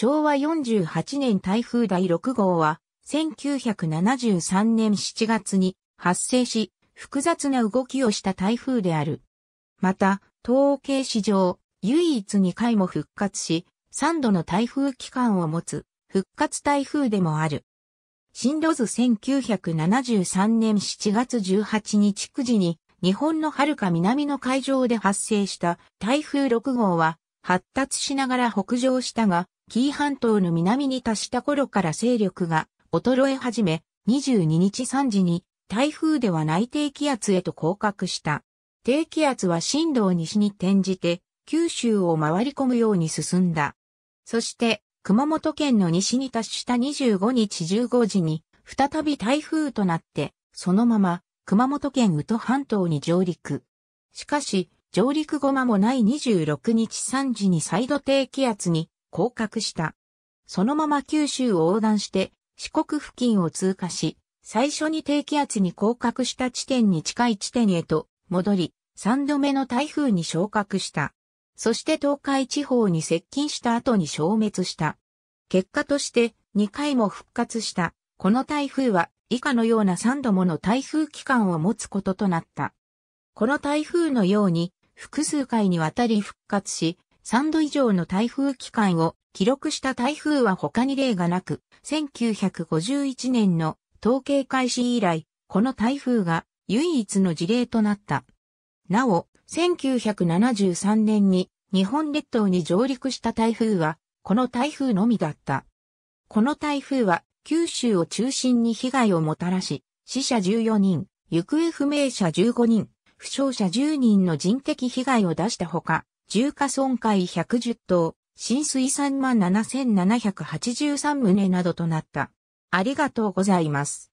昭和48年台風第6号は、1973年7月に発生し、複雑な動きをした台風である。また、統計史上、唯一2回も復活し、3度の台風期間を持つ、復活台風でもある。進路図1973年7月18日9時に、日本の遥か南の海上で発生した台風6号は、発達しながら北上したが、紀伊半島の南に達した頃から勢力が衰え始め、22日3時に台風ではない低気圧へと降格した。低気圧は進路を西に転じて、九州を回り込むように進んだ。そして、熊本県の西に達した25日15時に、再び台風となって、そのまま、熊本県宇都半島に上陸。しかし、上陸後間もない26日3時に再度低気圧に降格した。そのまま九州を横断して四国付近を通過し、最初に低気圧に降格した地点に近い地点へと戻り、3度目の台風に昇格した。そして東海地方に接近した後に消滅した。結果として2回も復活した。この台風は以下のような3度もの台風期間を持つこととなった。この台風のように複数回にわたり復活し、3度以上の台風期間を記録した台風は他に例がなく、1951年の統計開始以来、この台風が唯一の事例となった。なお、1973年に日本列島に上陸した台風は、この台風のみだった。この台風は九州を中心に被害をもたらし、死者14人、行方不明者15人、負傷者10人の人的被害を出したほか、重火損壊110棟、浸水3万7783棟などとなった。ありがとうございます。